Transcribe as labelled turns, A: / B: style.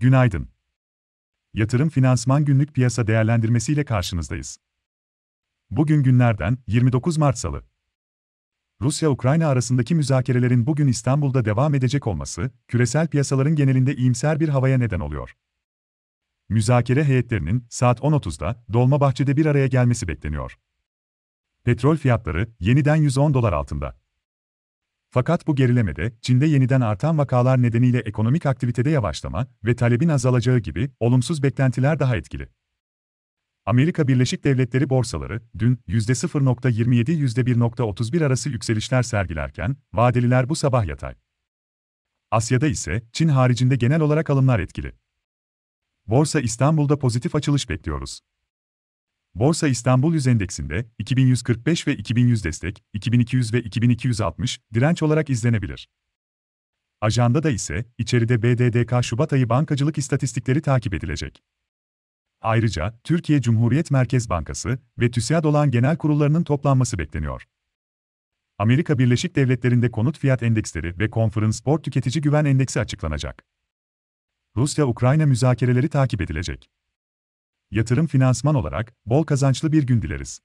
A: Günaydın. Yatırım Finansman Günlük Piyasa Değerlendirmesi ile karşınızdayız. Bugün günlerden 29 Mart Salı. Rusya-Ukrayna arasındaki müzakerelerin bugün İstanbul'da devam edecek olması, küresel piyasaların genelinde iyimser bir havaya neden oluyor. Müzakere heyetlerinin saat 10.30'da Dolmabahçe'de bir araya gelmesi bekleniyor. Petrol fiyatları yeniden 110 dolar altında. Fakat bu gerilemede, Çin'de yeniden artan vakalar nedeniyle ekonomik aktivitede yavaşlama ve talebin azalacağı gibi olumsuz beklentiler daha etkili. Amerika Birleşik Devletleri borsaları dün %0.27-%1.31 arası yükselişler sergilerken, vadeliler bu sabah yatay. Asya'da ise Çin haricinde genel olarak alımlar etkili. Borsa İstanbul'da pozitif açılış bekliyoruz. Borsa İstanbul Yüz Endeksinde 2145 ve 2100 destek, 2200 ve 2260 direnç olarak izlenebilir. Ajanda da ise içeride BDDK Şubat ayı bankacılık istatistikleri takip edilecek. Ayrıca Türkiye Cumhuriyet Merkez Bankası ve TÜSİAD olan genel kurullarının toplanması bekleniyor. Amerika Birleşik Devletleri'nde konut fiyat endeksleri ve Conference Board Tüketici Güven Endeksi açıklanacak. Rusya-Ukrayna müzakereleri takip edilecek yatırım finansman olarak bol kazançlı bir gün dileriz.